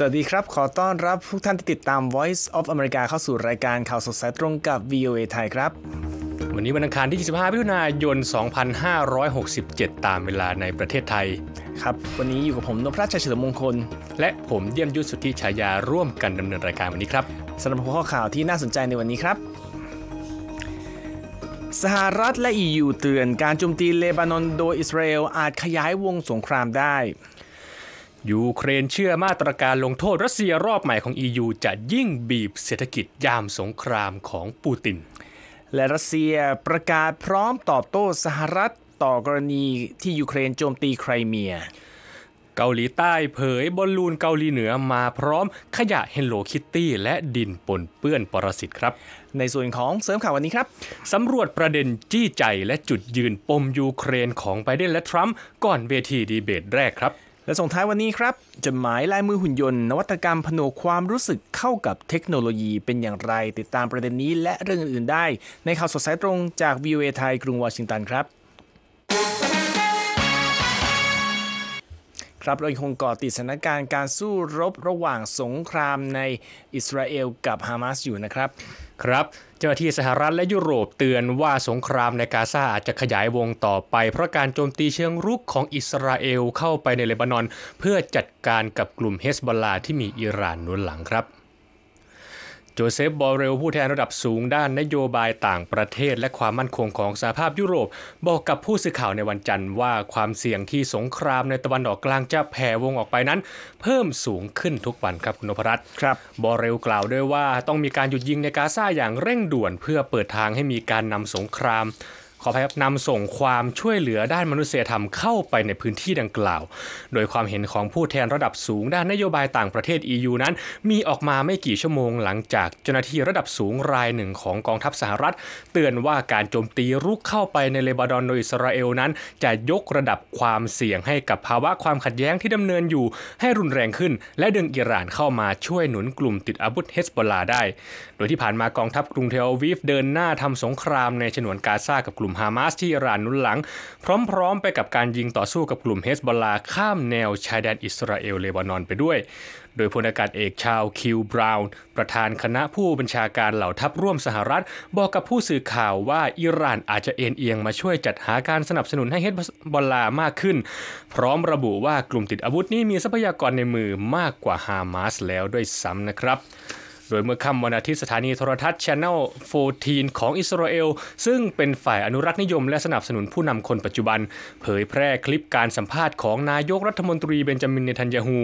สวัสดีครับ ขอต้อนรับทุกท่านที่ติดตาม Voice of America เข้าสู่รายการข่าวสดสายตรงกับ VOA ไทยครับ วันนี้วันอังคารที่ 25พฤศจิกายน 2567 ตามเวลาในประเทศไทย ครับ วันนี้อยู่กับผมนพรัชชัยเฉลิมมงคล และผมเยี่ยมยุทธสุทธิชายาร่วมกันดำเนินรายการวันนี้ครับสำหรับหัวข้อข่าวที่น่าสนใจในวันนี้ครับ สหรัฐและ EU เตือนการโจมตีเลบานอนโดยอิสราเอลอาจขยายวงสงครามได้ยูเครนเชื่อมาตรการลงโทษรัสเซียรอบใหม่ของ EU จะยิ่งบีบเศรษฐกิจยามสงครามของปูติน และรัสเซียประกาศพร้อมตอบโต้สหรัฐต่อกรณีที่ยูเครนโจมตีไครเมีย เกาหลีใต้เผยบอลลูนเกาหลีเหนือมาพร้อมขยะเฮนโลคิตตี้และดินปนเปื้อนปรสิตครับ ในส่วนของเสริมข่าววันนี้ครับสำรวจประเด็นจี้ใจและจุดยืนปมยูเครนของไบเดนและทรัมป์ก่อนเวทีดีเบตแรกครับและส่งท้ายวันนี้ครับจดหมายลายมือหุ่นยนต์ นวัตกรรมผนวกความรู้สึกเข้ากับเทคโนโลยีเป็นอย่างไร ติดตามประเด็นนี้และเรื่องอื่นๆ ได้ ในข่าวสดสายตรงจากวิวเอไทย กรุงวอชิงตันครับครับเราคงก่อติดสถานการณ์การสู้รบระหว่างสงครามในอิสราเอลกับฮามาสอยู่นะครับ ครับเจ้าหน้าที่สหรัฐและยุโรปเตือนว่าสงครามในกาซาอาจจะขยายวงต่อไป เพราะการโจมตีเชิงรุกของอิสราเอลเข้าไปในเลบานอน เพื่อจัดการกับกลุ่มเฮสบอลลาที่มีอิหร่านหนุนหลังครับโจเซฟบอเรลผู้แทนระดับสูงด้านนโยบายต่างประเทศ และความมั่นคงของสหภาพยุโรป บอกกับผู้สื่อข่าวในวันจันทร์ว่า ความเสี่ยงที่สงครามในตะวันออกกลางจะแผ่วงออกไปนั้น เพิ่มสูงขึ้นทุกวันครับคุณนพรัตน์ครับบอเรลกล่าวด้วยว่า ต้องมีการหยุดยิงในกาซาอย่างเร่งด่วน เพื่อเปิดทางให้มีการนำสงครามขอพยายามนำส่งความช่วยเหลือด้านมนุษยธรรมเข้าไปในพื้นที่ดังกล่าว โดยความเห็นของผู้แทนระดับสูงด้านนโยบายต่างประเทศ EU นั้น มีออกมาไม่กี่ชั่วโมงหลังจากเจ้าหน้าที่ระดับสูงรายหนึ่งของกองทัพสหรัฐ เตือนว่าการโจมตีรุกเข้าไปในเลบานอนโดยอิสราเอลนั้น จะยกระดับความเสี่ยงให้กับภาวะความขัดแย้งที่ดำเนินอยู่ ให้รุนแรงขึ้น และดึงอิหร่านเข้ามาช่วยหนุนกลุ่มติดอาวุธเฮสบอลาได้โดยที่ผ่านมากองทัพกรุงเทลวิฟเดินหน้าทำสงครามในฉนวนกาซากับกลุ่มฮามาสที่อิหร่านนุนหลัง พร้อมๆ ไปกับการยิงต่อสู้กับกลุ่มเฮสบอลาข้ามแนวชายแดนอิสราเอลเลบานอนไปด้วย โดยพลอากาศเอกชาวคิวบราวน์ประธานคณะผู้บัญชาการเหล่าทัพร่วมสหรัฐ บอกกับผู้สื่อข่าวว่าอิหร่านอาจจะเอ็นเอียงมาช่วยจัดหาการสนับสนุนให้เฮสบอลามากขึ้น พร้อมระบุว่ากลุ่มติดอาวุธนี้มีทรัพยากรในมือมากกว่าฮามาสแล้วด้วยซ้ำนะครับโดยเมื่อค่ำวันอาทิตย์สถานีโทรทัศน์ Channel 14 ของอิสราเอลซึ่งเป็นฝ่ายอนุรักษ์นิยมและสนับสนุนผู้นำคนปัจจุบันเผยแพร่คลิปการสัมภาษณ์ของนายกรัฐมนตรีเบนจามินเนทันยาฮู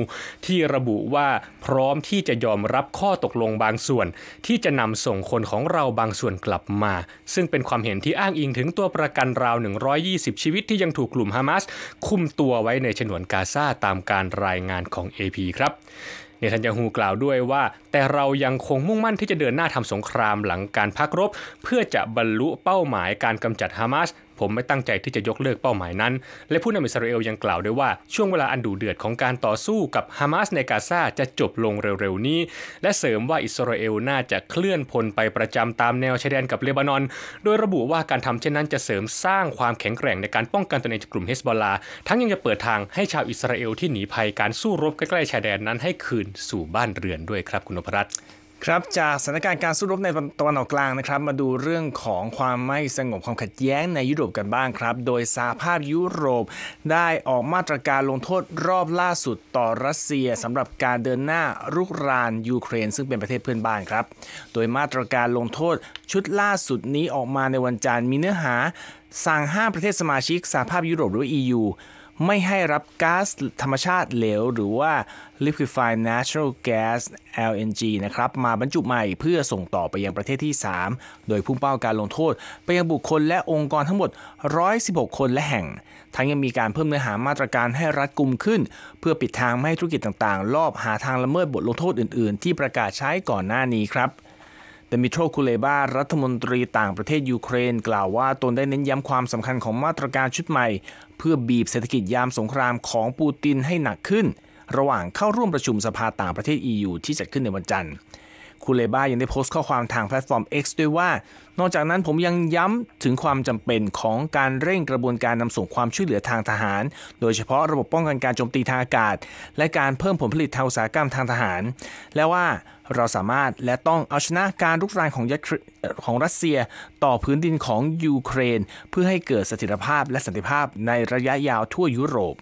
ที่ระบุว่าพร้อมที่จะยอมรับข้อตกลงบางส่วน ที่จะนำส่งคนของเราบางส่วนกลับมา ซึ่งเป็นความเห็นที่อ้างอิงถึงตัวประกันราว 120 ชีวิตที่ยังถูกกลุ่มฮามาสคุมตัวไว้ในฉนวนกาซาตามการรายงานของ AP ครับเนทันยาฮูกล่าวด้วยว่า แต่เรายังคงมุ่งมั่นที่จะเดินหน้าทำสงครามหลังการพักรบ เพื่อจะบรรลุเป้าหมายการกำจัดฮามาสผมไม่ตั้งใจที่จะยกเลิกเป้าหมายนั้น และผู้นำอิสราเอลยังกล่าวด้วยว่าช่วงเวลาอันดุเดือดของการต่อสู้กับฮามาสในกาซาจะจบลงเร็วๆนี้ และเสริมว่าอิสราเอลน่าจะเคลื่อนพลไปประจำตามแนวชายแดนกับเลบานอน โดยระบุว่าการทำเช่นนั้นจะเสริมสร้างความแข็งแกร่งในการป้องกันตนเองจากกลุ่มเฮสบอลลาทั้งยังจะเปิดทางให้ชาวอิสราเอลที่หนีภัยการสู้รบใกล้ๆชายแดนนั้นให้คืนสู่บ้านเรือนด้วยครับคุณนพรัตน์ครับจากสถานการณ์การสู้รบในตะวันออกกลางนะครับ มาดูเรื่องของความไม่สงบความขัดแย้งในยุโรปกันบ้างครับ โดยสหภาพยุโรป ได้ออกมาตรการลงโทษรอบล่าสุดต่อรัสเซีย สำหรับการเดินหน้ารุกรานยูเครน ซึ่งเป็นประเทศเพื่อนบ้านครับโดยมาตรการลงโทษชุดล่าสุดนี้ออกมาในวันจันทร์มีเนื้อหาสั่งห้าประเทศสมาชิก สหภาพยุโรปหรือ EU ไม่ให้รับก๊าซธรรมชาติเหลว หรือว่า liquefied natural gas LNG นะครับมาบรรจุใหม่เพื่อส่งต่อไปยังประเทศที่ 3 โดยพุ่งเป้าการลงโทษไปยังบุคคลและองค์กรทั้งหมด 116 คนและแห่ง ทั้งยังมีการเพิ่มเนื้อหามาตรการให้รัฐกุมขึ้น เพื่อปิดทางไม่ให้ธุรกิจต่างๆลอบหาทางละเมิดบทลงโทษอื่น ๆ ที่ประกาศใช้ก่อนหน้านี้ครับดมิโทรคูเลบา รัฐมนตรีต่างประเทศยูเครน กล่าวว่าตนได้เน้นย้ำความสำคัญของมาตรการชุดใหม่เพื่อบีบเศรษฐกิจยามสงครามของปูตินให้หนักขึ้น ระหว่างเข้าร่วมประชุมสภาต่างประเทศ EU ที่จัดขึ้นในวันจันทร์คุณเลบ้ายังได้โพสต์ข้อความทางแพลตฟอร์ม X ด้วยว่า นอกจากนั้นผมยังย้ำถึงความจำเป็นของการเร่งกระบวนการนำส่งความช่วยเหลือทางทหาร โดยเฉพาะระบบป้องกันการโจมตีทางอากาศ และการเพิ่มผลผลิตทางอุตสาหกรรมทางทหารและว่าเราสามารถและต้องเอาชนะการลุกรานของยของรัสเซีย ต่อพื้นดินของยูเครน เพื่อให้เกิดสถิรภาพและสันติภาพในระยะยาวทั่วยุโรป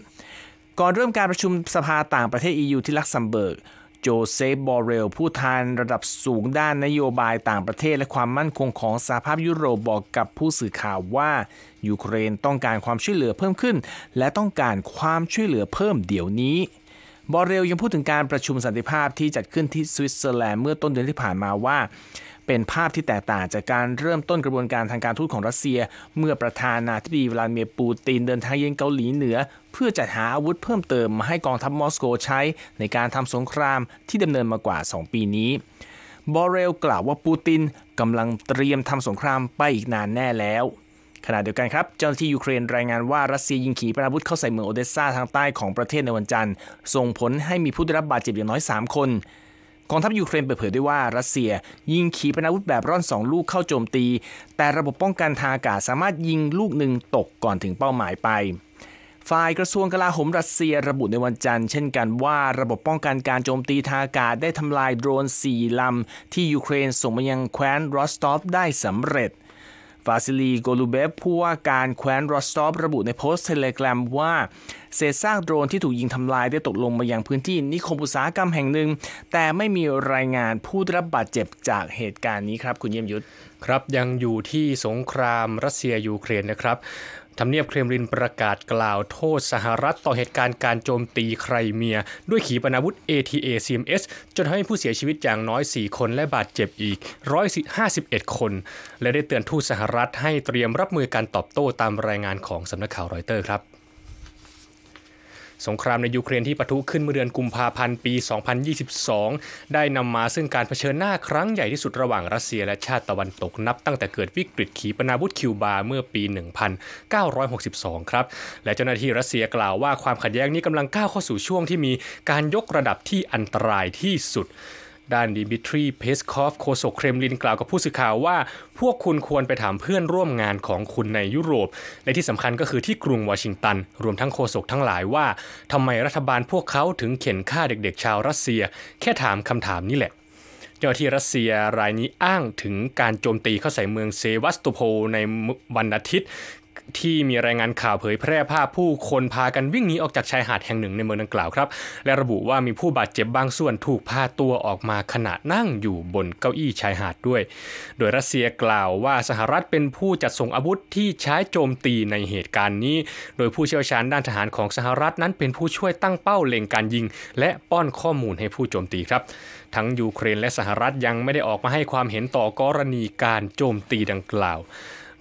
ก่อนเริ่มการประชุมสภาต่างประเทศ EU ที่ลักซัมเบิร์กโจเซฟบอรเรล ผู้ทานระดับสูงด้านนโยบายต่างประเทศและความมั่นคงของสหภาพยุโรปบอกกับผู้สื่อข่าวว่ายูเครนต้องการความช่วยเหลือเพิ่มขึ้น และต้องการความช่วยเหลือเพิ่มเดี๋ยวนี้บอเรลยังพูดถึงการประชุมสันติภาพที่จัดขึ้นที่สวิตเซอร์แลนด์เมื่อต้นเดือนที่ผ่านมาว่า เป็นภาพที่แตกต่างจากการเริ่มต้นกระบวนการทางการทูตของรัสเซีย เมื่อประธานาธิบดีวลาดิเมียร์ปูตินเดินทางเยือนเกาหลีเหนือ เพื่อจัดหาอาวุธเพิ่มเติมมาให้กองทัพมอสโกใช้ในการทำสงครามที่ดำเนินมากว่า 2 ปีนี้บอเรลกล่าวว่าปูตินกำลังเตรียมทำสงครามไปอีกนานแน่แล้วขณะเดียวกันครับเจ้าหน้าที่ยูเครนรายงานว่ารัสเซียยิงขีปนาวุธเข้าใส่เมืองโอเดสซาทางใต้ของประเทศในวันจันทร์ส่งผลให้มีผู้ได้รับบาดเจ็บอย่างน้อย 3 คนกองทัพยูเครนเปิดเผยด้วยว่ารัสเซียยิงขีปนาวุธแบบร่อน 2 ลูกเข้าโจมตี แต่ระบบป้องกันทางอากาศสามารถยิงลูกหนึ่งตกก่อนถึงเป้าหมายไปฝ่ายกระทรวงกลาโหมรัสเซียระบุในวันจันทร์ เช่นกันว่าระบบป้องกันการโจมตีทางอากาศได้ทำลายโดรน4ลำที่ยูเครนส่งมายังแคว้นรอสตอฟได้สำเร็จวาซิลีโกลูเบฟผู้ว่าการแคว้นรอสตอฟระบุในโพสต์เทเลกรมว่า เศษซากโดรนที่ถูกยิงทำลายได้ตกลงมาอย่างพื้นที่นิคมอุตสาหกรรมแห่งหนึ่ง แต่ไม่มีรายงานผู้ได้รับบาดเจ็บจากเหตุการณ์นี้ครับ คุณเยี่ยมยุทธครับยังอยู่ที่สงครามรัสเซียยูเครนนะครับทำเนียบเครมลินประกาศกล่าวโทษสหรัฐต่อเหตุการณ์การโจมตีใครเมีย ด้วยขีปนาวุธ ATA CMS จนทำให้ผู้เสียชีวิตอย่างน้อย 4 คนและบาดเจ็บอีก 151 คน และได้เตือนทูตสหรัฐให้เตรียมรับมือการตอบโต้ตามรายงานของสำนักข่าวรอยเตอร์ครับสงครามในยูเครนที่ปะทุขึ้นเมื่อเดือนกุมภาพันธ์ปี 2022 ได้นำมาซึ่งการเผชิญหน้าครั้งใหญ่ที่สุดระหว่างรัสเซียและชาติตะวันตกนับตั้งแต่เกิดวิกฤตขีปนาวุธคิวบาเมื่อปี 1962 ครับและเจ้าหน้าที่รัสเซียกล่าวว่าความขัดแย้งนี้กำลังก้าวเข้าสู่ช่วงที่มีการยกระดับที่อันตรายที่สุดด้านดิมิทรี เพสคอฟโคโซเครมลินกล่าวกับผู้สื่อข่าวว่า พวกคุณควรไปถามเพื่อนร่วมงานของคุณในยุโรป และที่สำคัญก็คือที่กรุงวอชิงตัน รวมทั้งโคโซกทั้งหลายว่า ทำไมรัฐบาลพวกเขาถึงเข็นฆ่าเด็กๆชาวรัสเซีย แค่ถามคำถามนี้แหละ เจ้าที่รัสเซียรายนี้อ้างถึงการโจมตีเข้าใส่เมืองเซวัสตตโพในวันอาทิตย์ที่มีรายงานข่าวเผยแพร่ภาพผู้คนพากันวิ่งหนีออกจากชายหาดแห่งหนึ่งในเมืองดังกล่าวครับ และระบุว่ามีผู้บาดเจ็บบางส่วนถูกพาตัวออกมาขณะนั่งอยู่บนเก้าอี้ชายหาดด้วย โดยรัสเซียกล่าวว่าสหรัฐเป็นผู้จัดส่งอาวุธที่ใช้โจมตีในเหตุการณ์นี้ โดยผู้เชี่ยวชาญด้านทหารของสหรัฐนั้นเป็นผู้ช่วยตั้งเป้าเล็งการยิงและป้อนข้อมูลให้ผู้โจมตีครับ ทั้งยูเครนและสหรัฐยังไม่ได้ออกมาให้ความเห็นต่อกรณีการโจมตีดังกล่าว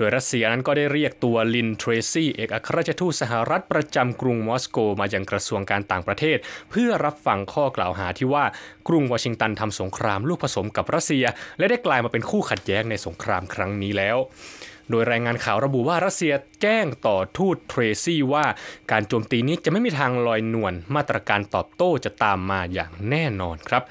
ดยรัสเซียนั้นก็ได้เรียกตัวลินเทรซี่เอกอัครราชทูตสหรัฐประจำกรุงมอสโกมายังกระทรวงการต่างประเทศ เพื่อรับฟังข้อกล่าวหาที่ว่า กรุงวอชิงตันทำสงครามลูกผสมกับรัสเซีย และได้กลายมาเป็นคู่ขัดแย้งในสงครามครั้งนี้แล้ว โดยรายงานข่าวระบุว่ารัสเซียแจ้งต่อทูตเทรซี่ว่าการโจมตีนี้จะไม่มีทางลอยนวลมาตรการตอบโต้จะตามมาอย่างแน่นอนครับ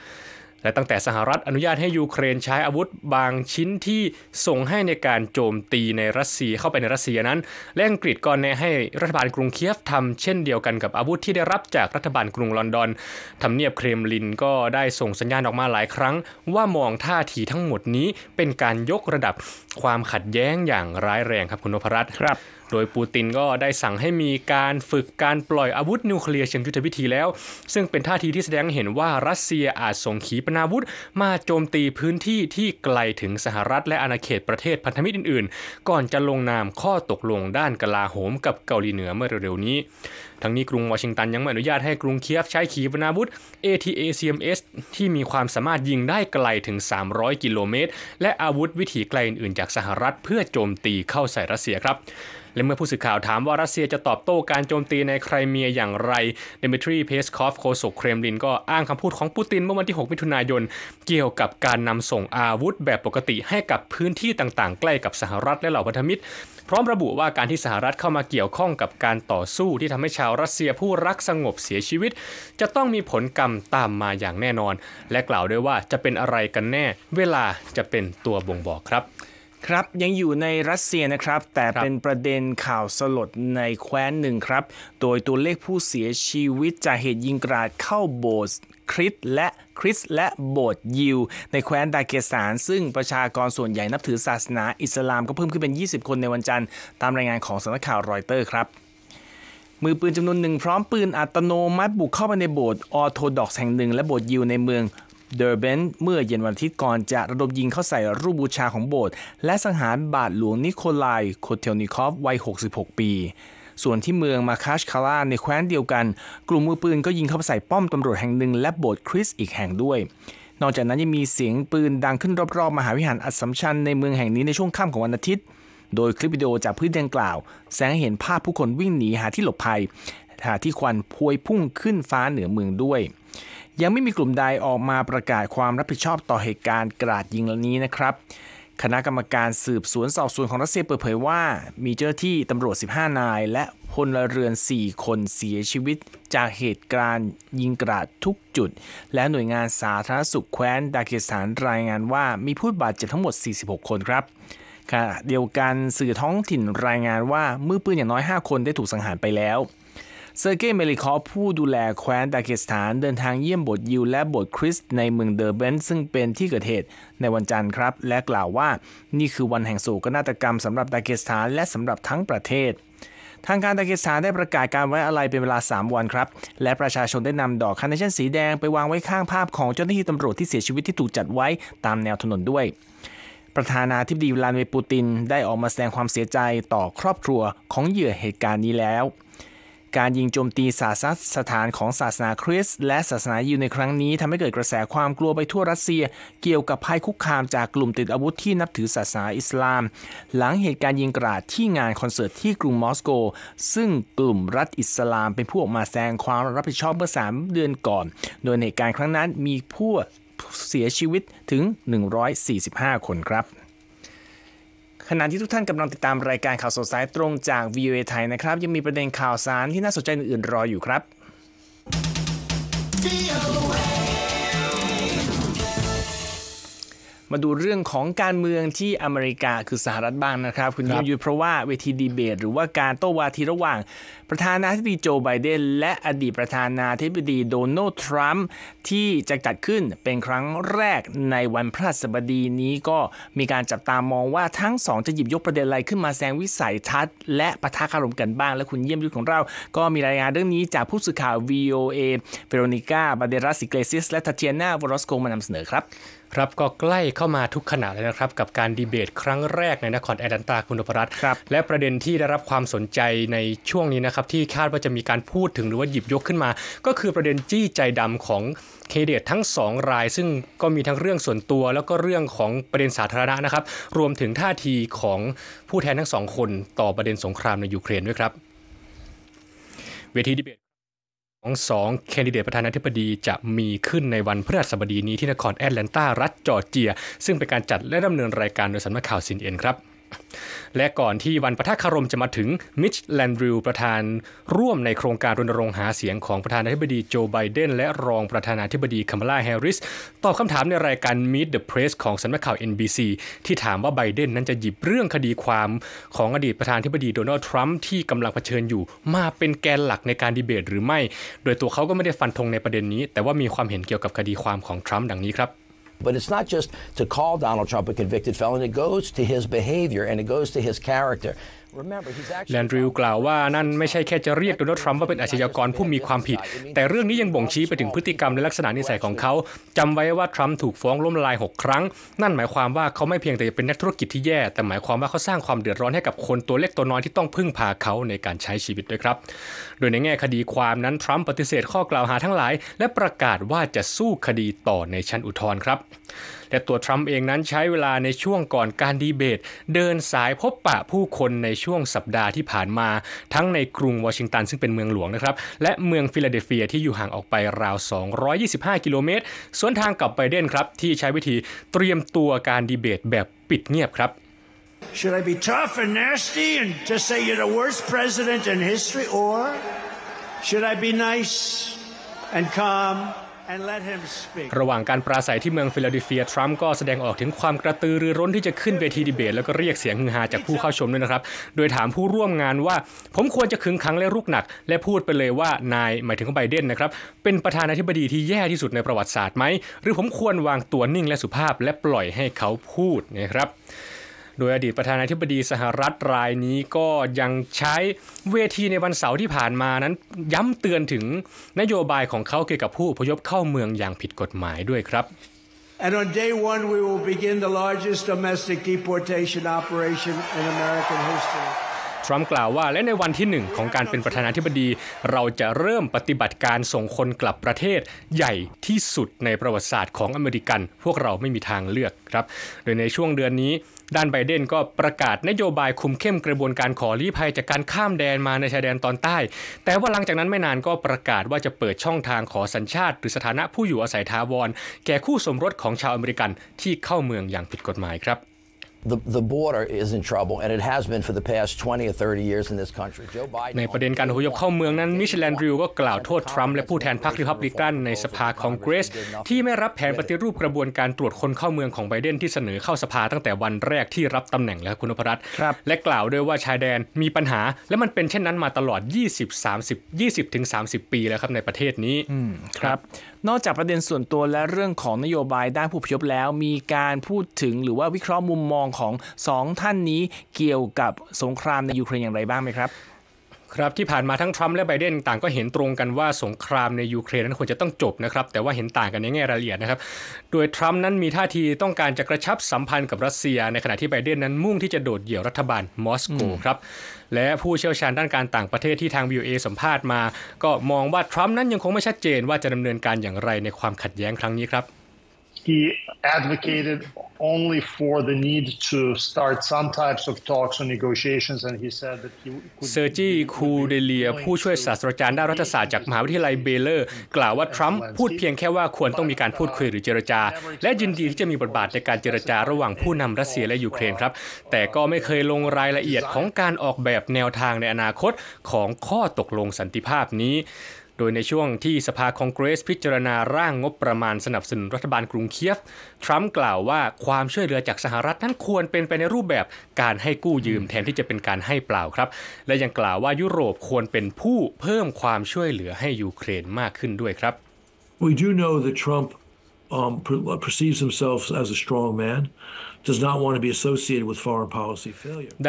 และตั้งแต่สหรัฐอนุญาตให้ยูเครนใช้อาวุธบางชิ้นที่ส่งให้ในการโจมตีในรัสเซียเข้าไปในรัสเซียนั้นแลอังกฤษก็แนะให้รัฐบาลกรุงเคียฟทำเช่นเดียวกันกับอาวุธที่ได้รับจากรัฐบาลกรุงลอนดอนทำเนียบเครมลินก็ได้ส่งสัญญาณออกมาหลายครั้งว่ามองท่าทีทั้งหมดนี้เป็นการยกระดับความขัดแย้งอย่างร้ายแรงครับคุณนพรัตน์ครับโดยปูตินก็ได้สั่งให้มีการฝึกการปล่อยอาวุธนิวเคลียร์เชิงยุทธวิธีแล้ว ซึ่งเป็นท่าทีที่แสดงเห็นว่ารัสเซียอาจส่งขีปนาวุธมาโจมตีพื้นที่ที่ไกลถึงสหรัฐและอาณาเขตประเทศพันธมิตรอื่น ๆ ก่อนจะลงนามข้อตกลงด้านกลาโหมกับเกาหลีเหนือเมื่อเร็ว ๆ นี้ ทั้งนี้กรุงวอชิงตันยังไม่อนุญาตให้กรุงเคียฟใช้ขีปนาวุธ ATA CMS ที่มีความสามารถยิงได้ไกลถึง 300 กิโลเมตร และอาวุธวิถีไกลอื่นๆจากสหรัฐเพื่อโจมตีเข้าใส่รัสเซียครับและเมื่อผู้สื่อข่าวถามว่ารัสเซียจะตอบโต้การโจมตีในไครเมียอย่างไรเดมิทรีเพสคอฟโคสกเครมลินก็อ้างคำพูดของปูตินเมื่อวันที่ 6 มิถุนายน เกี่ยวกับการนำส่งอาวุธแบบปกติให้กับพื้นที่ต่างๆใกล้กับสหรัฐและเหล่าพันธมิตร พร้อมระบุว่าการที่สหรัฐเข้ามาเกี่ยวข้องกับการต่อสู้ที่ทำให้ชาวรัสเซียผู้รักสงบเสียชีวิต จะต้องมีผลกรรมตามมาอย่างแน่นอน และกล่าวด้วยว่าจะเป็นอะไรกันแน่เวลาจะเป็นตัวบ่งบอกครับครับ ยังอยู่ในรัสเซียนะครับ แต่เป็นประเด็นข่าวสลดในแคว้นหนึ่งครับ โดยตัวเลขผู้เสียชีวิต จากเหตุยิงกราดเข้าโบสถ์คริสและคริสและโบสถ์ยิว ในแคว้นดาเกสานซึ่งประชากรส่วนใหญ่นับถือศาสนาอิสลามก็เพิ่มขึ้นเป็น 20 คนในวันจันทร์ตามรายงานของสำนักข่าวรอยเตอร์ครับ มือปืนจำนวนหนึ่งพร้อมปืนอัตโนมัติบุกเข้าไปในโบสถ์ออโทดอกแห่งหนึ่งและโบสถ์ยิวในเมืองเดอร์เบนเมื่อเย็นวันอาทิตย์ก่อน จะระดมยิงเข้าใส่รูปบูชาของโบสถ์และสังหารบาทหลวงนิโคลายโคเทลนิคอฟ วัย 66 ปี ส่วนที่เมืองมาคาชคาร่าในแคว้นเดียวกัน กลุ่มมือปืนก็ยิงเข้าไปใส่ป้อมตำรวจแห่งหนึ่งและโบสถ์คริสอีกแห่งด้วย นอกจากนั้นยังมีเสียงปืนดังขึ้นรอบๆมหาวิหารอัศมชันในเมืองแห่งนี้ในช่วงค่ำของวันอาทิตย์ โดยคลิปวิดีโอจากพื้นดังกล่าว แสดงเห็นภาพผู้คนวิ่งหนีหาที่หลบภัยหาที่ควันพวยพุ่งขึ้นฟ้าเหนือเมืองด้วยยังไม่มีกลุ่มใดออกมาประกาศความรับผิดชอบต่อเหตุการณ์กราดยิงลนี้นะครับ คณะกรรมการสืบสวนสอบสวนของรัสเซียเปิดเผยว่า มีเจ้าหน้าที่ตำรวจ 15 นาย และพลเรือน 4 คนเสียชีวิต จากเหตุการณ์ยิงกราดทุกจุด และหน่วยงานสาธารณสุขแคว้น ดาเกสานรายงานว่ามีผู้บาดเจ็บทั้งหมด 46 คนครับ เดียวกันสื่อท้องถิ่นรายงานว่ามือปืนอย่างน้อย 5 คนได้ถูกสังหารไปแล้วเซอร์เกย์เมลิคอฟผู้ดูแลแคว้นตาเกสถานเดินทางเยี่ยมบทยิวและบทคริสในเมืองเดอร์เบนซึ่งเป็นที่เกิดเหตุในวันจันทร์ครับ และกล่าวว่า นี่คือวันแห่งสศกนาฏกรรมสำหรับตาเกสถานและสำหรับทั้งประเทศ ทางการตาเกสถานได้ประกาศการไว้อาลัยเป็นเวลา 3 วันครับและประชาชนได้นำดอกคาร์เนชั่นสีแดง ไปวางไว้ข้างภาพของเจ้าหน้าที่ตำรวจที่เสียชีวิตที่ถูกจัดไว้ตามแนวถนนด้วย ประธานาธิบดีวลาดิเมียร์ปูตินได้ออกมาแสดงความเสียใจต่อครอบครัวของเหยื่อเหตุการณ์นี้แล้วการยิงโจมตีศาสนสถานของศาสนาคริสต์และศาสนายิวในครั้งนี้ ทำให้เกิดกระแสความกลัวไปทั่วรัสเซียเกี่ยวกับภัยคุกคามจากกลุ่มติดอาวุธที่นับถือศาสนาอิสลาม หลังเหตุการณ์ยิงกราดที่งานคอนเสิร์ตที่กรุงมอสโก ซึ่งกลุ่มรัฐอิสลามเป็นผู้ออกมาแสดงความรับผิดชอบเมื่อ 3 เดือนก่อน โดยในการครั้งนั้นมีผู้เสียชีวิตถึง 145 คนครับขณะที่ทุกท่านกำลังติดตามรายการข่าวสดสายตรงจาก VOA ไทยนะครับ ยังมีประเด็นข่าวสารที่น่าสนใจอื่นๆรออยู่ครับมาดูเรื่องของการเมืองที่อเมริกาคือสหรัฐบ้างนะครับ คุณยิ่งยุทธเพราะว่าเวทีดีเบตหรือว่าการโต้วาทีระหว่าง ประธานาธิบดีโจไบเดนและอดีตประธานาธิบดีโดนัลด์ทรัมป์ที่จะจัดขึ้นเป็นครั้งแรกในวันพฤหัสบดีนี้ก็มีการจับตามองว่าทั้งสองจะหยิบยกประเด็นอะไรขึ้นมาแซงวิสัยทัศน์และปะทะคารมกันบ้างและคุณเยี่ยมยุทธของเรา ก็มีรายงานเรื่องนี้จากผู้สื่อข่าว VOA เฟโรนิก้าบาเดรัสซิเกซิสและทัเทียนาวอรสโกมานำเสนอครับครับก็ใกล้เข้ามาทุกขณะเลยนะครับกับการดีเบต ครั้งแรกในนครแอตแลนตาคุณนพรัตน์และประเด็นที่ได้รับความสนใจในช่วงนี้นะครับที่คาดว่าจะมีการพูดถึงหรือว่าหยิบยกขึ้นมา ก็คือประเด็นจี้ใจดำของเคเดตทั้ง 2 ราย ซึ่งก็มีทั้งเรื่องส่วนตัวแล้วก็เรื่องของประเด็นสาธารณะนะครับ รวมถึงท่าทีของผู้แทนทั้งสองคนต่อประเด็นสงครามในยูเครนด้วยครับเวทีดีเบตของสองแคนดิเดตประธานาธิบดีจะมีขึ้นในวันพฤหัสบดีนี้ที่นครแอตแลนตารัฐจอร์เจีย ซึ่งเป็นการจัดและดำเนินรายการโดยสำนักข่าวซินเอ็นครับและก่อนที่วันประทะคารมจะมาถึงมิชแลนดริวประธานร่วมในโครงการรณรงค์หาเสียงของประธานาธิบดีโจ ไบเดนและรองประธานาธิบดีคามาลาแฮร์ริสตอบคำถามในรายการ Meet the Press ของสำนักข่าว NBC ที่ถามว่าไบเดนนั้นจะหยิบเรื่องคดีความของอดีตประธานาธิบดีโดนัลด์ ทรัมป์ที่กำลังเผชิญอยู่มาเป็นแกนหลักในการดีเบตหรือไม่ โดยตัวเขาก็ไม่ได้ฟันธงในประเด็นนี้ แต่ว่ามีความเห็นเกี่ยวกับคดีความของทรัมป์ดังนี้ครับ But it's not just to call Donald Trump a convicted felon, it goes to his behavior and it goes to his character. แลนดริวกล่าวว่านั่นไม่ใช่แค่จะเรียกโดนัลด์ทรัมป์ว่าเป็นอาชญากรผู้มีความผิด แต่เรื่องนี้ยังบ่งชี้ไปถึงพฤติกรรมและลักษณะนิสัยของเขา จำไว้ว่าทรัมป์ถูกฟ้องล้มละลาย 6 ครั้ง นั่นหมายความว่าเขาไม่เพียงแต่จะเป็นนักธุรกิจที่แย่ แต่หมายความว่าเขาสร้างความเดือดร้อนให้กับคนตัวเล็กตัวน้อยที่ต้องพึ่งพาเขาในการใช้ชีวิตด้วยครับ โดยในแง่คดีความนั้นทรัมป์ปฏิเสธข้อกล่าวหาทั้งหลาย และประกาศว่าจะสู้คดีต่อในชั้นอุทธรณ์ครับแต่ตัวทรัมป์เองนั้นใช้เวลาในช่วงก่อนการดีเบต เดินสายพบปะผู้คนในช่วงสัปดาห์ที่ผ่านมา ทั้งในกรุงวอชิงตันซึ่งเป็นเมืองหลวงนะครับ และเมืองฟิลาเดลเฟียที่อยู่ห่างออกไปราว 225 กิโลเมตรส่วนทางกับไบเดนครับ ที่ใช้วิธีเตรียมตัวการดีเบตแบบปิดเงียบครับ Should I be tough and nasty and just say you're the worst president in history or should I be nice and calm ระหว่างการปราศัยที่เมืองฟิลาเดลเฟียทรัมป์ก็แสดงออกถึงความกระตือรือร้นที่จะขึ้นเวทีดีเบตแล้วก็เรียกเสียงฮือฮาจากผู้เข้าชมด้วยนะครับ โดยถามผู้ร่วมงานว่าผมควรจะขึงขังและรุกหนักและพูดไปเลยว่านายหมายถึงไบเดนนะครับ เป็นประธานาธิบดีที่แย่ที่สุดในประวัติศาสตร์ไหมหรือผมควรวางตัวนิ่งและสุภาพและปล่อยให้เขาพูดนะครับโดยอดีตประธานาธิบดีสหรัฐรายนี้ก็ยังใช้เวทีในวันเสาร์ที่ผ่านมานั้นย้ำเตือนถึงนโยบายของเขาเกี่ยวกับผู้พยพเข้าเมืองอย่างผิดกฎหมายด้วยครับ And on day one, we will begin the largest domestic deportation operation in American history. ทรัมป์กล่าวว่าและในวันที่หนึ่งของการเป็นประธานาธิบดี เราจะเริ่มปฏิบัติการส่งคนกลับประเทศใหญ่ที่สุดในประวัติศาสตร์ของอเมริกัน พวกเราไม่มีทางเลือกครับ โดยในช่วงเดือนนี้ด้านไบเดนก็ประกาศนโยบายคุมเข้มกระบวนการขอรี้ภัยจากการข้ามแดนมาในชายแดนตอนใต้ แต่ว่าหลังจากนั้นไม่นานก็ประกาศว่าจะเปิดช่องทางขอสัญชาติ หรือสถานะผู้อยู่อาศัยทาวร แก่คู่สมรสของชาวอเมริกันที่เข้าเมืองอย่างผิดกฎหมายครับในประเด็นการอพยบเข้าเมืองนั้น มิชลแอนดริวก็กล่าวโทษทรัมป์และผู้แทนพรรครีพับลิกันในสภาคองเกรส ที่ไม่รับแผนปฏิรูปกระบวนการตรวจคนเข้าเมืองของไบเดนที่เสนอเข้าสภาตั้งแต่วันแรกที่รับตำแหน่งแล้วคุณอภรัตและกล่าวด้วยว่าชายแดนมีปัญหา และมันเป็นเช่นนั้นมาตลอด 20 30 20ถึง30ปีแล้วครับในประเทศนี้ครับนอกจากประเด็นส่วนตัวและเรื่องของนโยบายด้านผู้พยพแล้วมีการพูดถึงหรือว่าวิเคราะห์มุมมองของ 2 ท่านนี้เกี่ยวกับสงครามในยูเครนอย่างไรบ้างไหมครับครับที่ผ่านมาทั้งทรัมป์และไบเดนต่างก็เห็นตรงกันว่าสงครามในยูเครนนั้นควรจะต้องจบนะครับแต่ว่าเห็นต่างกันในแง่รายละเอียดนะครับโดยทรัมป์นั้นมีท่าทีต้องการจะกระชับสัมพันธ์กับรัสเซียในขณะที่ไบเดนนั้นมุ่งที่จะโดดเดี่ยวรัฐบาลมอสโกครับและผู้เชี่ยวชาญด้านการต่างประเทศที่ทาง VOA สัมภาษณ์มา ก็มองว่าทรัมป์นั้นยังคงไม่ชัดเจนว่าจะดำเนินการอย่างไรในความขัดแย้งครั้งนี้ครับ he advocated only for the need to start some types of talks or negotiations and he said that he เซอร์จีคูเดเลียผู้ช่วยศาสตราจารย์ด้านรัฐศาสตร์จากมหาวิทยาลัยเบเลอร์กล่าวว่าทรัมป์พูดเพียงแค่ว่าควรต้องมีการพูดคุยหรือเจรจา และยินดีที่จะมีบทบาทในการเจรจาระหว่างผู้นำรัสเซียและยูเครนครับ แต่ก็ไม่เคยลงรายละเอียดของการออกแบบแนวทางในอนาคตของข้อตกลงสันติภาพนี้โดยในช่วงที่สภาคองเกรส พิจารณาร่างงบประมาณสนับสนุนรัฐบาลกรุงเคียฟทรัมป์กล่าวว่าความช่วยเหลือจากสหรัฐนั้นควรเป็นไปในรูปแบบการให้กู้ยืมแทนที่จะเป็นการให้เปล่าครับ และยังกล่าวว่ายุโรปควรเป็นผู้เพิ่มความช่วยเหลือให้ยูเครนมากขึ้นด้วยครับ We do know that Trump um, perceives himself as a strong man.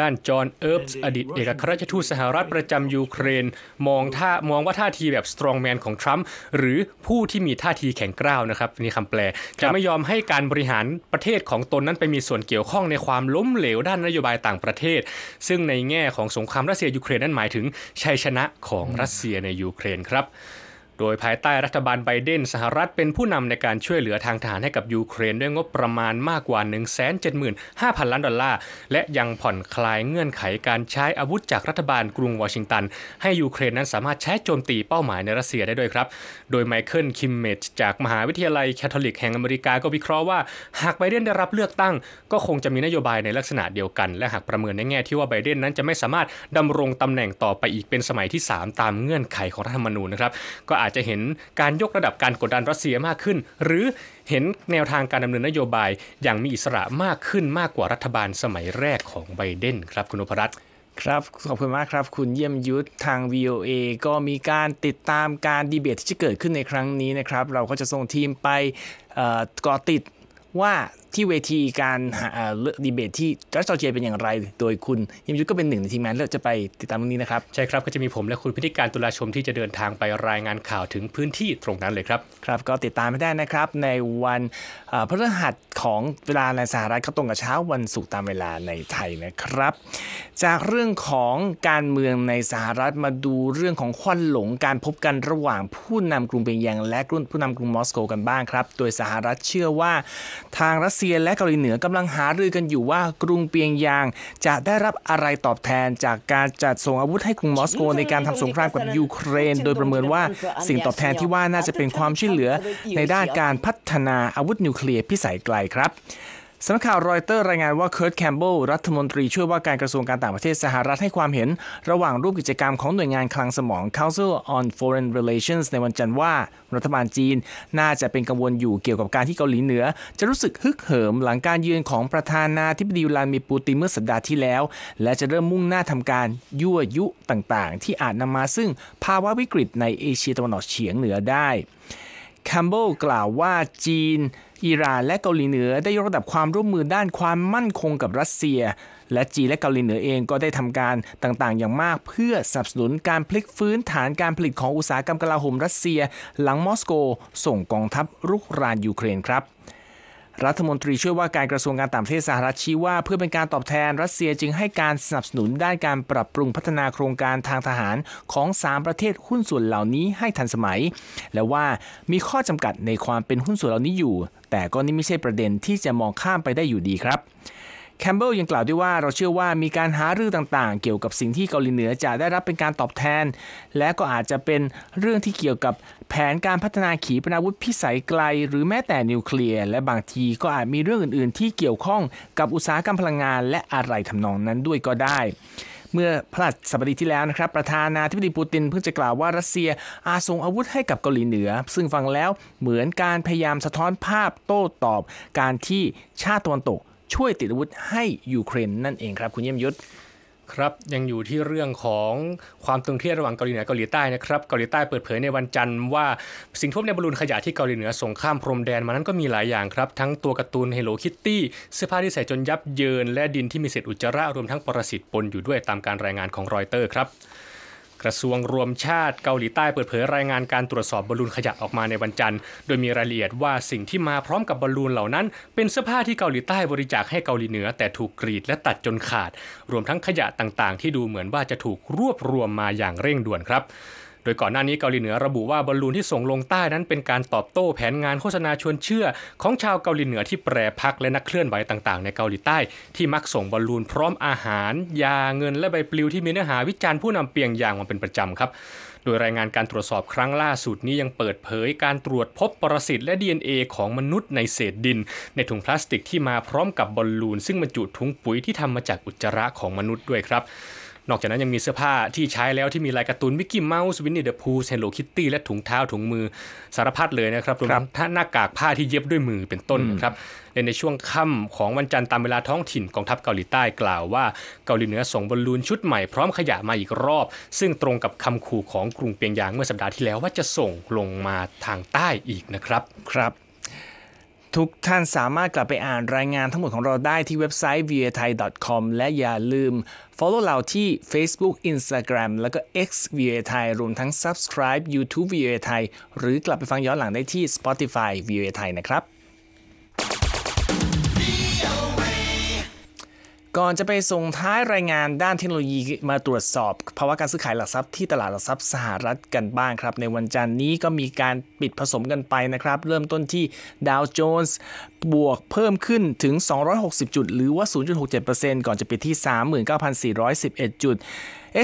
ด้านจอห์นเอิร์ฟส์อดีตเอกอัครราชทูตสหรัฐประจำ ยูเครน มองท่ามองว่าท่าทีแบบสตรองแมนของทรัมป์หรือผู้ที่มีท่าทีแข็งกร้าวนะครับ นี่คำแปลจะไม่ยอมให้การบริหารประเทศของตนนั้นไปมีส่วนเกี่ยวข้องในความล้มเหลวด้านนโยบายต่างประเทศ ซึ่งในแง่ของสงครามรัสเซียยูเครนนั้นหมายถึงชัยชนะของรัสเซียในยูเครนครับโดยภายใต้รัฐบาลไบเดนสหรัฐเป็นผู้นำในการช่วยเหลือทางทหารให้กับยูเครน ด้วยงบประมาณมากกว่า 175,000 ล้านดอลลาร์และยังผ่อนคลายเงื่อนไขการใช้อาวุธจากรัฐบาลกรุงวอชิงตัน ให้ยูเครนนั้นสามารถใช้โจมตีเป้าหมายในรัสเซียได้ด้วยครับ โดยไมเคิลคิมเมจจากมหาวิทยาลัยแคทอลิกแห่งอเมริกาก็วิเคราะห์ว่าหากไบเดนได้รับเลือกตั้ง ก็คงจะมีนโยบายในลักษณะเดียวกัน และหากประเมินในแง่ที่ว่าไบเดนนั้นจะไม่สามารถดำรงตำแหน่งต่อไปอีกเป็นสมัยที่ 3 ตามเงื่อนไขของรัฐธรรมนูญนะครับก็อาจจะเห็นการยกระดับการกดดันรัสเซียมากขึ้น หรือเห็นแนวทางการดำเนินนโยบายอย่างมีอิสระมากขึ้นมากกว่ารัฐบาลสมัยแรกของไบเดนครับคุณนพรัตน์ครับ ขอบคุณมากครับ คุณเยี่ยมยุทธทาง VOA ก็มีการติดตามการดีเบตที่จะเกิดขึ้นในครั้งนี้นะครับเราก็จะส่งทีมไปเกาะติดว่าที่เวทีการเลือดีเบตที่รัสเซียเป็นอย่างไรโดยคุณ ยิมยุทธก็เป็นหนึ่งในทีมงานเลือกจะไปติดตามตรงนี้นะครับ ใช่ครับ ก็จะมีผมและคุณพิธีการตุลาชมที่จะเดินทางไปรายงานข่าวถึงพื้นที่ตรงนั้นเลยครับครับ ก็ติดตามไม่ได้นะครับ ในวันพฤหัสของเวลาในสหรัฐ เขาตรงกับเช้าวันศุกร์ตามเวลาในไทยนะครับ จากเรื่องของการเมืองในสหรัฐมาดูเรื่องของควันหลงการพบกันระหว่างผู้นำกรุงเปียงยังและผู้นำกรุงมอสโกกันบ้างครับโดยสหรัฐเชื่อว่าทางรัสซียและเกาหลีเหนือกำลังหารือกันอยู่ว่ากรุงเปียงยางจะได้รับอะไรตอบแทนจากการจัดส่งอาวุธให้กรุงมอสโกในการทำสงครามกับยูเครนโดยประเมินว่าสิ่งตอบแทนที่ว่าน่าจะเป็นความช่วยเหลือในด้านการพัฒนาอาวุธนิวเคลียร์พิสัยไกลครับสำนักข่าวรอยเตอร์รายงานว่าเคิร์ตแคมเบลรัฐมนตรีช่วยว่าการกระทรวงการต่างประเทศสหรัฐให้ความเห็น ระหว่างรูปกิจกรรมของหน่วยงานคลังสมอง Council on Foreign Relations ในวันจันทร์ว่า รัฐบาลจีนน่าจะเป็นกังวลอยู่เกี่ยวกับการที่เกาหลีเหนือ จะรู้สึกฮึกเหิมหลังการเยือนของประธานาธิบดีวลาดิมีร์ปูตินเมื่อสัปดาห์ที่แล้ว และจะเริ่มมุ่งหน้าทำการยั่วยุต่างๆ ที่อาจนำมาซึ่งภาวะวิกฤตในเอเชียตะวันออกเฉียงเหนือได้แคมเบลกล่าวว่าจีนอิหร่านและเกาหลีเหนือได้ยกระดับความร่วมมือด้านความมั่นคงกับรัสเซีย และจีนและเกาหลีเหนือเองก็ได้ทำการต่างๆ อย่างมากเพื่อสนับสนุนการพลิกฟื้นฐานการผลิตของอุตสาหกรรมกลาโหมรัสเซีย หลังมอสโกส่งกองทัพรุกรานยูเครนครับรัฐมนตรีช่วยว่าการกระทรวงการต่างประเทศสหรัฐชี้ว่าเพื่อเป็นการตอบแทนรัสเซียจึงให้การสนับสนุนด้านการปรับปรุงพัฒนาโครงการทางทหารของ 3 ประเทศหุ้นส่วนเหล่านี้ให้ทันสมัย และว่ามีข้อจำกัดในความเป็นหุ้นส่วนเหล่านี้อยู่ แต่ก็นี่ไม่ใช่ประเด็นที่จะมองข้ามไปได้อยู่ดีครับแคมเบิลยังกล่าวด้วยว่าเราเชื่อว่ามีการหารือต่างๆ เกี่ยวกับสิ่งที่เกาหลีเหนือจะได้รับเป็นการตอบแทน และก็อาจจะเป็นเรื่องที่เกี่ยวกับแผนการพัฒนาขีปนาวุธพิสัยไกล หรือแม้แต่นิวเคลียร์และบางทีก็อาจมีเรื่องอื่นๆ ที่เกี่ยวข้องกับอุตสาหกรรมพลังงาน และอะไรทำนองนั้นด้วยก็ได้ เมื่อพลัดสัปดาห์ที่แล้วนะครับประธานาธิบดีปูตินเพิ่งจะกล่าวว่ารัสเซีย อาส่งอาวุธให้กับเกาหลีเหนือ ซึ่งฟังแล้วเหมือนการพยายามสะท้อนภาพโต้ตอบ การที่ชาติตะวันตกช่วยติดอาวุธให้ยูเครนนั่นเองครับ คุณเยี่ยมยุทธครับยังอยู่ที่เรื่องของความตึงเครียดระหว่างเกาหลีเหนือเกาหลีใต้นะครับ เกาหลีใต้เปิดเผยในวันจันทร์ว่าสิ่งทุบในบอลลูนขยะที่เกาหลีเหนือส่งข้ามพรมแดนมานั้นก็มีหลายอย่างครับ ทั้งตัวการ์ตูนเฮโลคิตตี้เสื้อผ้าที่ใส่จนยับเยินและดินที่มีเศษอุจจาระรวมทั้งปรสิตปนอยู่ด้วยตามการรายงานของรอยเตอร์ครับกระทรวงรวมชาติเกาหลีใต้เปิดเผยรายงานการตรวจสอบบอลลูนขยะออกมาในวันจันทร์ โดยมีรายละเอียดว่าสิ่งที่มาพร้อมกับบอลลูนเหล่านั้น เป็นเสื้อผ้าที่เกาหลีใต้บริจาคให้เกาหลีเหนือ แต่ถูกกรีดและตัดจนขาด รวมทั้งขยะต่างๆ ที่ดูเหมือนว่าจะถูกรวบรวมมาอย่างเร่งด่วนครับโดยก่อนหน้านี้เกาหลีเหนือระบุว่าบอลลูนที่ส่งลงใต้นั้น เป็นการตอบโต้แผนงานโฆษณาชวนเชื่อ ของชาวเกาหลีเหนือที่แปรพักและนักเคลื่อนไหวต่างๆ ในเกาหลีใต้ ที่มักส่งบอลลูนพร้อมอาหารยาเงินและใบปลิวที่มีเนื้อหาวิจารณ์ผู้นำเปียงยางมาเป็นประจำครับ โดยรายงานการตรวจสอบครั้งล่าสุดนี้ยังเปิดเผย การตรวจพบปรสิตและ DNA ของมนุษย์ในเศษดิน ในถุงพลาสติกที่มาพร้อมกับบอลลูนซึ่งบรรจุถุงปุ๋ยที่ทำมาจากอุจจาระของมนุษย์ด้วยครับนอกจากนั้นยังมีเสื้อผ้าที่ใช้แล้วที่มีลายการ์ตูนมิกกี้เมาส์วินนี่เดอะพูลเฮลโลคิตตี้ และถุงเท้าถุงมือสารพัดเลยนะครับรวมทั้งหน้ากากผ้าที่เย็บด้วยมือเป็นต้นนะครับในช่วงค่ำาของวันจันทร์ตามเวลาท้องถิ่นกองทัพเกาหลีใต้กล่าวว่าเกาหลีเหนือส่งบอลลูนชุดใหม่พร้อมขยะมาอีกรอบ ซึ่งตรงกับคำขู่ของกรุงเปียงยางเมื่อสัปดาห์ที่แล้วว่าจะส่งลงมาทางใต้อีกนะครับครับทุกท่านสามารถกลับไปอ่านรายงานทั้งหมดของเราได้ที่เว็บไซต์ v i a t h a i com และอย่าลืม follow เราที่ Facebook Instagram แล้วก็ X v i a t h a i รวมทั้ง subscribe YouTube v i a t h a i หรือกลับไปฟังย้อนหลังได้ที่ Spotify v i a t h a i นะครับก่อนจะไปส่งท้ายรายงานด้านเทคโนโลยีมาตรวจสอบภาวะการซื้อขายหลักทรัพย์ที่ตลาดหลักทรัพย์สหรัฐกันบ้างครับในวันจันทร์นี้ก็มีการปิดผสมกันไปนะครับ เริ่มต้นที่ดาวโจนส์บวกเพิ่มขึ้นถึง 260 จุด หรือว่า 0.67%ก่อนจะปิดที่ 39,411 จุด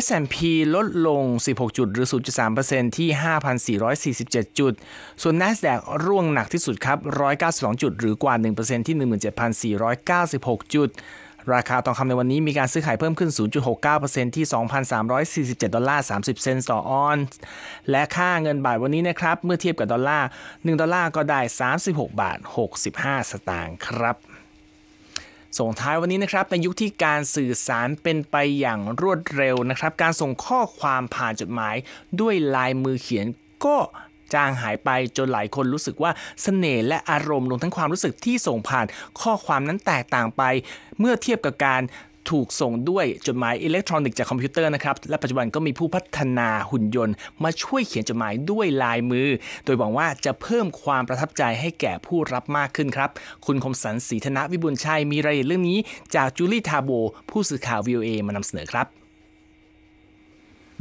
S&P ลดลง 16 จุด หรือ 0.3%ที่ 5,447 จุด ส่วน NASDAQ ร่วงหนักที่สุดครับ 192 จุดหรือกว่า 1%ที่ 17,496 จุดราคาทองคำในวันนี้มีการซื้อขายเพิ่มขึ้น 0.69%ที่ 2,347 ดอลลาร์ 30 เซนต์ต่อออนซ์และค่าเงินบาทวันนี้นะครับ เมื่อเทียบกับดอลลาร์ 1 ดอลลาร์ก็ได้ 36 บาท 65 สตางค์ครับ ส่งท้ายวันนี้นะครับ ในยุคที่การสื่อสารเป็นไปอย่างรวดเร็วนะครับ การส่งข้อความผ่านจดหมายด้วยลายมือเขียนก็จางหายไปจนหลายคนรู้สึกว่าสเสน่ห์และอารมณ์รวมทั้งความรู้สึกที่ส่งผ่านข้อความนั้นแตกต่างไป เมื่อเทียบกับการถูกส่งด้วยจดหมายอิเล็กทรอนิกส์จากคอมพิวเตอร์นะครับ และปัจจุบันก็มีผู้พัฒนาหุ่นยนต์มาช่วยเขียนจดหมายด้วยลายมือ โดยหวังว่าจะเพิ่มความประทับใจให้แก่ผู้รับมากขึ้นครับ คุณคมสันศรีธนวิบุญชัยมีรายละเอียดเรื่องนี้ จากจูลี่ทาโบผู้สื่อข่าววิอเอมานำเสนอครับ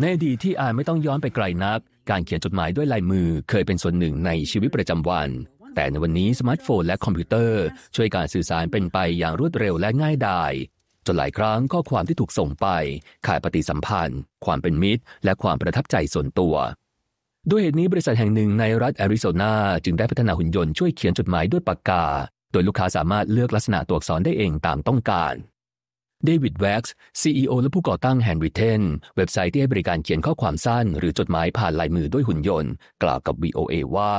ในอดีตที่อาจไม่ต้องย้อนไปไกลนักการเขียนจดหมายด้วยลายมือ เคยเป็นส่วนหนึ่งในชีวิตประจำวัน แต่ในวันนี้ สมาร์ทโฟนและคอมพิวเตอร์ช่วยการสื่อสารเป็นไปอย่างรวดเร็วและง่ายดายจนหลายครั้งข้อความที่ถูกส่งไป ขาดปฏิสัมพันธ์ ความเป็นมิตร และความประทับใจส่วนตัว ด้วยเหตุนี้บริษัทแห่งหนึ่งในรัฐแอริโซนาจึงได้พัฒนาหุ่นยนต์ช่วยเขียนจดหมายด้วยปากกา โดยลูกค้าสามารถเลือกลักษณะตัวอักษรได้เองตามต้องการเดวิดแว็กซ์ซีอและผู้ก่อตั้งแฮนด์ริเทนเว็บไซต์ที่ให้บริการเขียนข้อความสั้น หรือจดหมายผ่านลายมือด้วยหุ่นยนต์กล่าวกับ VOA ว่า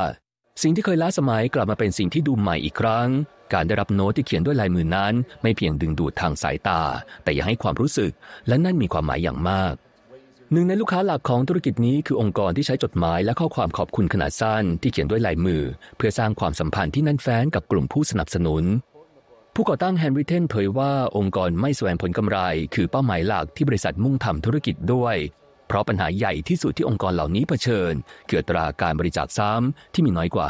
สิ่งที่เคยล้าสมัยกลับมาเป็นสิ่งที่ดูใหม่อีกครั้ง การได้รับโน้ตที่เขียนด้วยลายมือนั้น ไม่เพียงดึงดูดทางสายตา แต่ยังให้ความรู้สึกและนั่นมีความหมายอย่างมาก หนึ่ง ในลูกค้าหลักของธุรกิจนี้คือองค์กรที่ใช้จดหมายและข้อความขอบคุณขนาดสั้น ที่เขียนด้วยลายมือ เพื่อสร้างความสัมพันธ์ที่แน่นแฟ้นกับกลุ่มผู้สนับสนุนผู้ก่อตั้งแฮนรี่เทนเผยว่าองค์กรไม่แสวงผลกำไรคือเป้าหมายหลักที่บริษัทมุ่งทำธุรกิจด้วย เพราะปัญหาใหญ่ที่สุดที่องค์กรเหล่านี้เผชิญคือตราการบริจาคซ้ำที่มีน้อยกว่า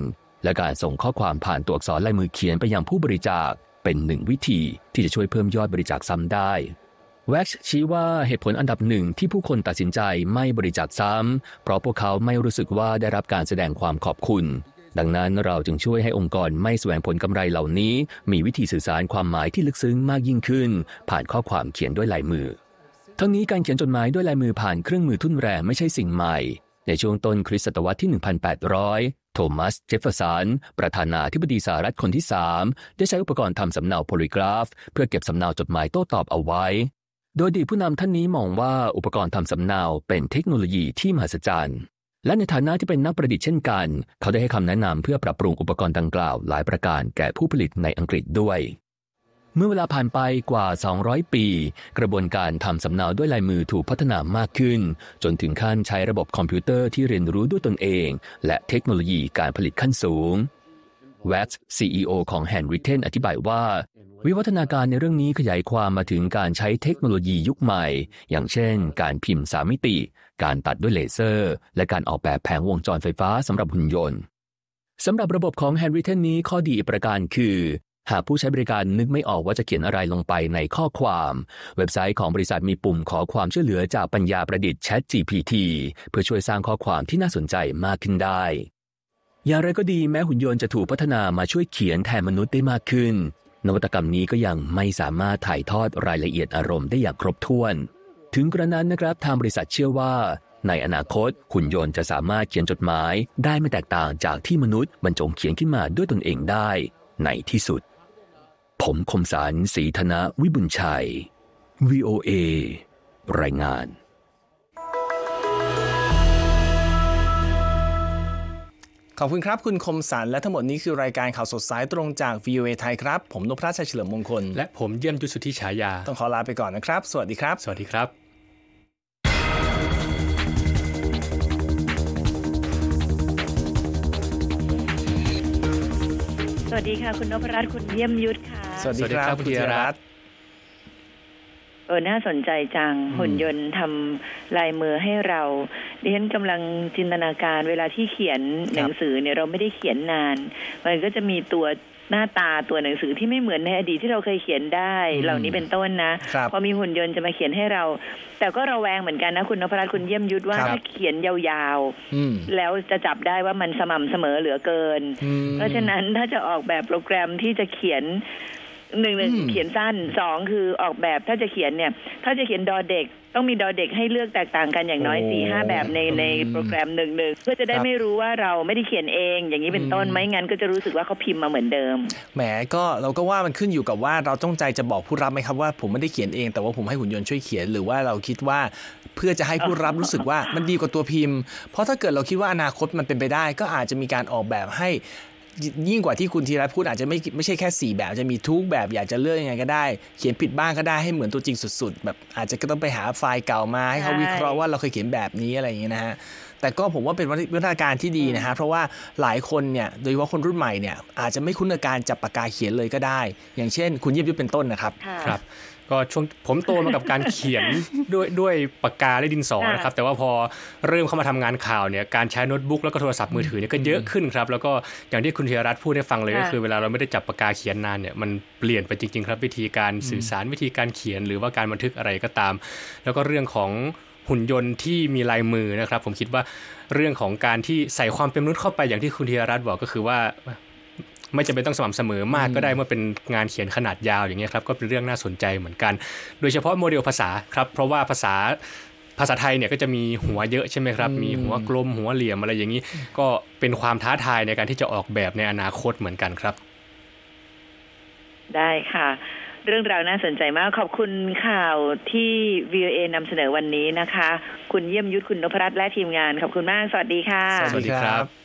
50%และการส่งข้อความผ่านตัวอักษรลายมือเขียนไปยังผู้บริจาค เป็นหนึ่งวิธีที่จะช่วยเพิ่มยอดบริจาคซ้ำได้แว็กชี้ว่าเหตุผลอันดับหนึ่งที่ผู้คนตัดสินใจไม่บริจาคซ้ำเพราะพวกเขาไม่รู้สึกว่าได้รับการแสดงความขอบคุณดังนั้นเราจึงช่วยให้องค์กรไม่แสวงผลกำไรเหล่านี้ มีวิธีสื่อสารความหมายที่ลึกซึ้งมากยิ่งขึ้น ผ่านข้อความเขียนด้วยลายมือทั้งนี้การเขียนจดหมายด้วยลายมือผ่านเครื่องมือทุ่นแรงไม่ใช่สิ่งใหม่ ในช่วงต้นคริสตศตวรรษที่ 1800 โทมัส เจฟเฟอร์สัน ประธานาธิบดีสหรัฐคนที่ 3 ได้ใช้อุปกรณ์ทำสำเนาโพลิกราฟ เพื่อเก็บสำเนาจดหมายโต้ตอบเอาไว้ โดยดีผู้นำท่านนี้มองว่าอุปกรณ์ทำสำเนาเป็นเทคโนโลยีที่มหัศจรรย์และในฐานะที่เป็นนักประดิษฐ์เช่นกัน เขาได้ให้คำแนะนำเพื่อปรับปรุงอุปกรณ์ดังกล่าว หลายประการแก่ผู้ผลิตในอังกฤษด้วย เมื่อเวลาผ่านไปกว่า 200 ปี กระบวนการทำสำเนาด้วยลายมือถูกพัฒนามากขึ้น จนถึงขั้นใช้ระบบคอมพิวเตอร์ที่เรียนรู้ด้วยตนเอง และเทคโนโลยีการผลิตขั้นสูงแวตซ์ซีอของแฮนริเทนอธิบายว่า วิวัฒนาการในเรื่องนี้ขยายความมาถึงการใช้เทคโนโลยียุคใหม่ อย่างเช่น การพิมพ์สามมิติ การตัดด้วยเลเซอร์ และการออกแบบแผงวงจรไฟฟ้าสำหรับหุ่นยนต์สำหรับระบบของแฮนริเทนนี้ข้อดีประการคือ หากผู้ใช้บริการนึกไม่ออกว่าจะเขียนอะไรลงไปในข้อความ เว็บไซต์ของบริษัทมีปุ่มขอความช่วยเหลือจากปัญญาประดิษฐ์ ChatGPT เพื่อช่วยสร้างข้อความที่น่าสนใจมากขึ้นได้อย่างไรก็ดีแม้หุ่นยนต์จะถูกพัฒนามาช่วยเขียนแทนมนุษย์ได้มากขึ้น นวัตกรรมนี้ก็ยังไม่สามารถถ่ายทอดรายละเอียดอารมณ์ได้อย่างครบถ้วน ถึงกระนั้นนะครับทางบริษัทเชื่อว่า ในอนาคตหุ่นยนต์จะสามารถเขียนจดหมาย ได้ไม่แตกต่างจากที่มนุษย์บรรจงเขียนขึ้นมาด้วยตนเองได้ในที่สุด ผมคมสารสีธนะ วิบุญชัย VOA รายงานขอบคุณครับ คุณคมสันและทั้งหมดนี้คือรายการข่าวสดสายตรงจาก VOA ไทยครับผมนพราชัยเฉลิมมงคลและผมเยี่ยมยุทธสุทธิฉายา ต้องขอลาไปก่อนนะครับสวัสดีครับ สวัสดีครับ สวัสดีค่ะ คุณนพรัตน์คุณเยี่ยมยุทธค่ะสวัสดีครับคุณธีรัตน์เออน่าสนใจจังหุ่นยนต์ทำลายมือให้เราดิฉันกำลังจินตนาการเวลาที่เขียนหนังสือเนี่ยเราไม่ได้เขียนนาน มันก็จะมีตัวหน้าตาตัวหนังสือที่ไม่เหมือนในอดีตที่เราเคยเขียนได้ เหล่านี้เป็นต้นนะพอมีหุ่นยนต์จะมาเขียนให้เรา แต่ก็ระแวงเหมือนกันนะ คุณนภรัตคุณเยี่ยมยุทธว่าถ้าเขียนยาวๆแล้วจะจับได้ว่ามันสม่ำเสมอเหลือเกิน เพราะฉะนั้นถ้าจะออกแบบโปรแกรมที่จะเขียนหนึ่งหนึ่งเขียนสั้นสองคือออกแบบถ้าจะเขียนเนี่ย ถ้าจะเขียนดอเด็ก ต้องมีดอเด็กให้เลือกแตกต่างกันอย่างน้อยสี่ห้าแบบในในโปรแกรมหนึ่งหนึ่งเพื่อจะได้ไม่รู้ว่าเราไม่ได้เขียนเอง อย่างนี้เป็นต้นไม่งั้นก็จะรู้สึกว่าเขาพิมพ์มาเหมือนเดิม แหมก็เราก็ว่ามันขึ้นอยู่กับว่าเราต้องใจจะบอกผู้รับไหมครับว่าผมไม่ได้เขียนเอง แต่ว่าผมให้หุ่นยนต์ช่วยเขียนหรือว่าเราคิดว่า เพื่อจะให้ผู้รับรู้สึกว่ามันดีกว่าตัวพิมพ์ เพราะถ้าเกิดเราคิดว่าอนาคตมันเป็นไปได้ ก็อาจจะมีการออกแบบให้ยิ่งกว่าที่คุณธีรัตน์พูดอาจจะไม่ไม่ใช่แค่ 4 แบบจะมีทุกแบบอยากจะเลือกยังไงก็ได้ เขียนผิดบ้างก็ได้ให้เหมือนตัวจริงสุด ๆ แบบอาจจะก็ต้องไปหาไฟล์เก่ามาให้เขาวิเคราะห์ว่าเราเคยเขียนแบบนี้อะไรอย่างเงี้ยนะฮะแต่ก็ผมว่าเป็นวิทยาการที่ดีนะฮะเพราะว่าหลายคนเนี่ยโดยเฉพาะคนรุ่นใหม่เนี่ยอาจจะไม่คุ้นกับการจับปากกาเขียนเลยก็ได้ อย่างเช่น คุณเยียบยุบเป็นต้นนะครับครับก็ช่วงผมโตมากับการเขียนด้วยด้วยปากกาและดินสอนะครับแต่ว่าพอเริ่มเข้ามาทำงานข่าวเนี่ยการใช้โน้ตบุ๊กแล้วก็โทรศัพท์มือถือเนี่ยก็เยอะขึ้นครับ แล้วก็อย่างที่คุณเทียรัตน์พูดให้ฟังเลยก็คือเวลาเราไม่ได้จับปากกาเขียนนานเนี่ยมันเปลี่ยนไปจริง ๆ ครับวิธีการสื่อสารวิธีการเขียน หรือว่าการบันทึกอะไรก็ตาม แล้วก็เรื่องของหุ่นยนต์ที่มีลายมือนะครับ ผมคิดว่าเรื่องของการที่ใส่ความเป็นมนุษย์เข้าไปอย่างที่คุณธีรัตน์บอกก็คือว่าไม่จำเป็นต้องสม่ำเสมอมาก ก็ได้เมื่อเป็นงานเขียนขนาดยาวอย่างนี้ครับก็เป็นเรื่องน่าสนใจเหมือนกัน โดยเฉพาะโมเดลภาษาครับ เพราะว่าภาษาภาษาไทยเนี่ยก็จะมีหัวเยอะใช่ไหมครับมีหัวกลมหัวเหลี่ยมอะไรอย่างนี้ ก็เป็นความท้าทายในการที่จะออกแบบในอนาคตเหมือนกันครับ ได้ค่ะเรื่องราวน่าสนใจมาก ขอบคุณข่าวที่ VOA นำเสนอวันนี้นะคะ คุณเยี่ยมยุทธ คุณนพรัตน์และทีมงาน ขอบคุณมาก สวัสดีค่ะ สวัสดีครับ